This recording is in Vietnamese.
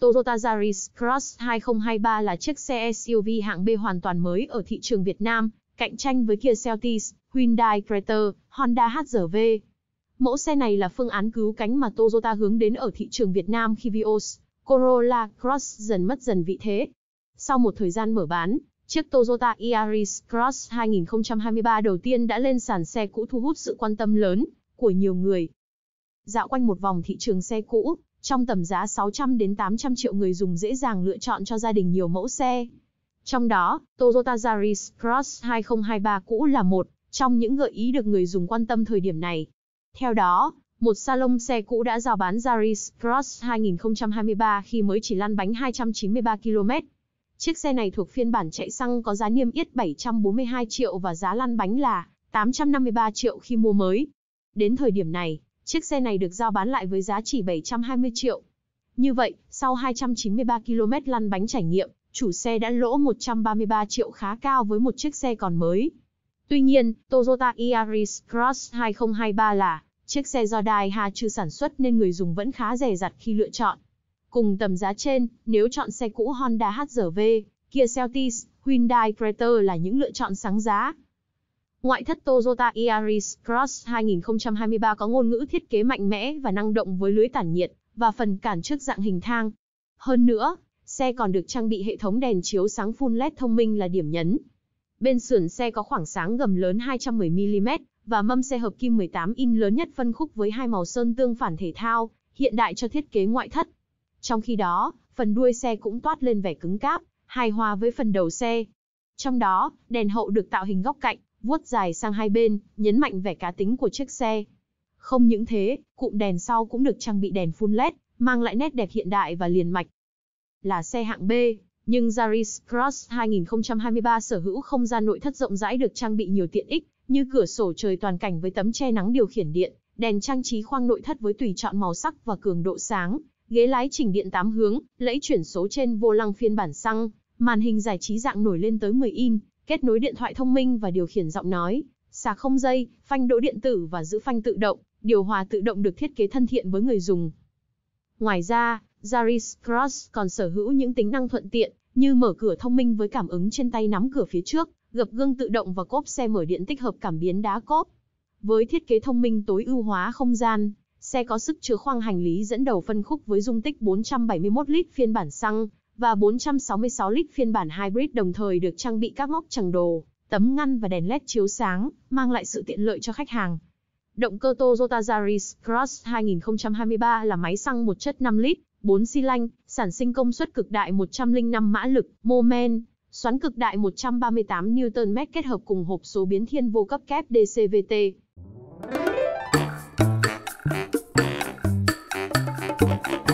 Toyota Yaris Cross 2023 là chiếc xe SUV hạng B hoàn toàn mới ở thị trường Việt Nam, cạnh tranh với Kia Celtis, Hyundai Creta, Honda HR-V. Mẫu xe này là phương án cứu cánh mà Toyota hướng đến ở thị trường Việt Nam khi Vios, Corolla Cross dần mất dần vị thế. Sau một thời gian mở bán, chiếc Toyota Yaris Cross 2023 đầu tiên đã lên sàn xe cũ thu hút sự quan tâm lớn của nhiều người. Dạo quanh một vòng thị trường xe cũ, trong tầm giá 600 đến 800 triệu người dùng dễ dàng lựa chọn cho gia đình nhiều mẫu xe. Trong đó, Toyota Yaris Cross 2023 cũ là một trong những gợi ý được người dùng quan tâm thời điểm này. Theo đó, một salon xe cũ đã giao bán Yaris Cross 2023 khi mới chỉ lăn bánh 293 km. Chiếc xe này thuộc phiên bản chạy xăng có giá niêm yết 742 triệu và giá lăn bánh là 853 triệu khi mua mới. Đến thời điểm này, Chiếc xe này được giao bán lại với giá chỉ 720 triệu. Như vậy, sau 293 km lăn bánh trải nghiệm, chủ xe đã lỗ 133 triệu khá cao với một chiếc xe còn mới. Tuy nhiên, Toyota Yaris Cross 2023 là chiếc xe do Daihatsu sản xuất nên người dùng vẫn khá rẻ rặt khi lựa chọn. Cùng tầm giá trên, nếu chọn xe cũ Honda HRV, Kia Seltis, Hyundai Creta là những lựa chọn sáng giá. Ngoại thất Toyota Yaris Cross 2023 có ngôn ngữ thiết kế mạnh mẽ và năng động với lưới tản nhiệt và phần cản trước dạng hình thang. Hơn nữa, xe còn được trang bị hệ thống đèn chiếu sáng full LED thông minh là điểm nhấn. Bên sườn xe có khoảng sáng gầm lớn 210mm và mâm xe hợp kim 18 in lớn nhất phân khúc với hai màu sơn tương phản thể thao, hiện đại cho thiết kế ngoại thất. Trong khi đó, phần đuôi xe cũng toát lên vẻ cứng cáp, hài hòa với phần đầu xe. Trong đó, đèn hậu được tạo hình góc cạnh, vuốt dài sang hai bên, nhấn mạnh vẻ cá tính của chiếc xe. Không những thế, cụm đèn sau cũng được trang bị đèn full LED, mang lại nét đẹp hiện đại và liền mạch. Là xe hạng B, nhưng Yaris Cross 2023 sở hữu không gian nội thất rộng rãi được trang bị nhiều tiện ích, như cửa sổ trời toàn cảnh với tấm che nắng điều khiển điện, đèn trang trí khoang nội thất với tùy chọn màu sắc và cường độ sáng, ghế lái chỉnh điện 8 hướng, lẫy chuyển số trên vô lăng phiên bản xăng, màn hình giải trí dạng nổi lên tới 10 inch kết nối điện thoại thông minh và điều khiển giọng nói, xà không dây, phanh đỗ điện tử và giữ phanh tự động, điều hòa tự động được thiết kế thân thiện với người dùng. Ngoài ra, Yaris Cross còn sở hữu những tính năng thuận tiện như mở cửa thông minh với cảm ứng trên tay nắm cửa phía trước, gập gương tự động và cốp xe mở điện tích hợp cảm biến đá cốp. Với thiết kế thông minh tối ưu hóa không gian, xe có sức chứa khoang hành lý dẫn đầu phân khúc với dung tích 471 lít phiên bản xăng và 466 lít phiên bản hybrid đồng thời được trang bị các ngóc chẳng đồ, tấm ngăn và đèn LED chiếu sáng, mang lại sự tiện lợi cho khách hàng. Động cơ Toyota Yaris Cross 2023 là máy xăng một chất 5 lít, 4 xi lanh, sản sinh công suất cực đại 105 mã lực, mô men, xoắn cực đại 138 Nm kết hợp cùng hộp số biến thiên vô cấp kép DCVT. Thank you.